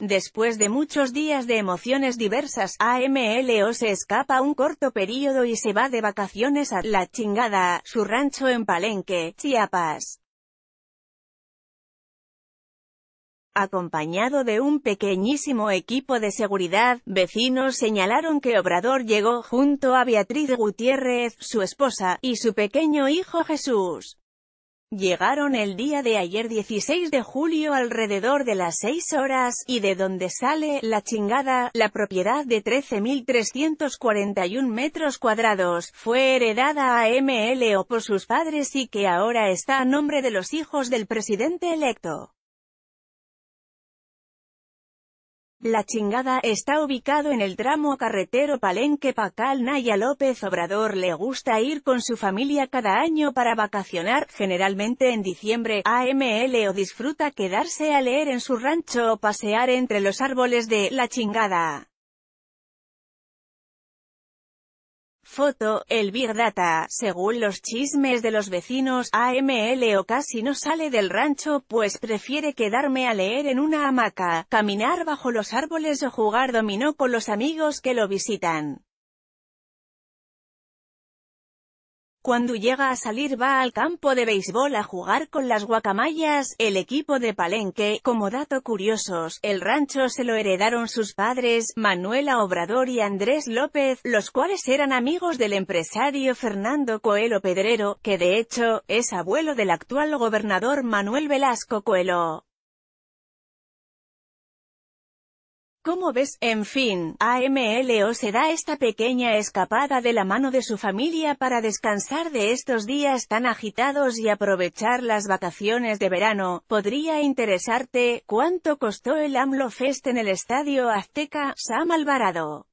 después de muchos días de emociones diversas, AMLO se escapa un corto periodo y se va de vacaciones a La Chingada, su rancho en Palenque, Chiapas. acompañado de un pequeñísimo equipo de seguridad, vecinos señalaron que Obrador llegó junto a Beatriz Gutiérrez, su esposa, y su pequeño hijo Jesús. Llegaron el día de ayer 16 de julio alrededor de las 6 horas, y de donde sale, la chingada, la propiedad de 13.341 metros cuadrados, fue heredada a MLO por sus padres y que ahora está a nombre de los hijos del presidente electo. La chingada está ubicado en el tramo carretero Palenque-Pacal Naya López Obrador le gusta ir con su familia cada año para vacacionar, generalmente en diciembre, AML o disfruta quedarse a leer en su rancho o pasear entre los árboles de La chingada. Foto, el Big Data, según los chismes de los vecinos, AML o casi no sale del rancho pues prefiere quedarme a leer en una hamaca, caminar bajo los árboles o jugar dominó con los amigos que lo visitan. Cuando llega a salir va al campo de béisbol a jugar con las guacamayas, el equipo de Palenque, como dato curiosos, el rancho se lo heredaron sus padres, Manuela Obrador y Andrés López, los cuales eran amigos del empresario Fernando Coelho Pedrero, que de hecho, es abuelo del actual gobernador Manuel Velasco Coelho. ¿Cómo ves, en fin, AMLO se da esta pequeña escapada de la mano de su familia para descansar de estos días tan agitados y aprovechar las vacaciones de verano. Podría interesarte, ¿cuánto costó el AMLO Fest en el Estadio Azteca, Sam Alvarado?